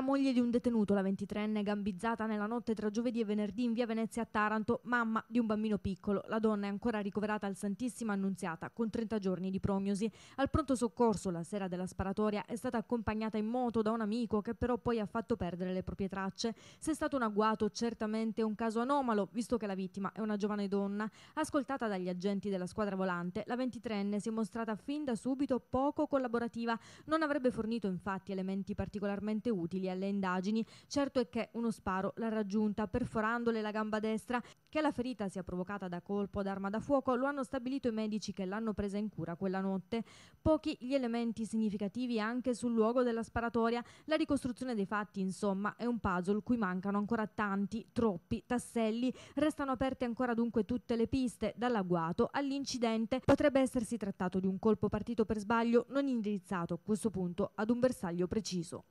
la moglie di un detenuto, la 23enne gambizzata nella notte tra giovedì e venerdì in via Venezia a Taranto, mamma di un bambino piccolo. La donna è ancora ricoverata al Santissima Annunziata con 30 giorni di prognosi. Al pronto soccorso la sera della sparatoria è stata accompagnata in moto da un amico che però poi ha fatto perdere le proprie tracce. Se è stato un agguato, certamente un caso anomalo, visto che la vittima è una giovane donna. Ascoltata dagli agenti della squadra volante, la 23enne si è mostrata fin da subito poco collaborativa. Non avrebbe fornito infatti elementi particolarmente utili alle indagini, certo è che uno sparo l'ha raggiunta perforandole la gamba destra. Che la ferita sia provocata da colpo d'arma da fuoco lo hanno stabilito i medici che l'hanno presa in cura quella notte. Pochi gli elementi significativi anche sul luogo della sparatoria. La ricostruzione dei fatti, insomma, è un puzzle cui mancano ancora tanti, troppi tasselli. Restano aperte ancora dunque tutte le piste, dall'agguato all'incidente. Potrebbe essersi trattato di un colpo partito per sbaglio non indirizzato a questo punto ad un bersaglio preciso.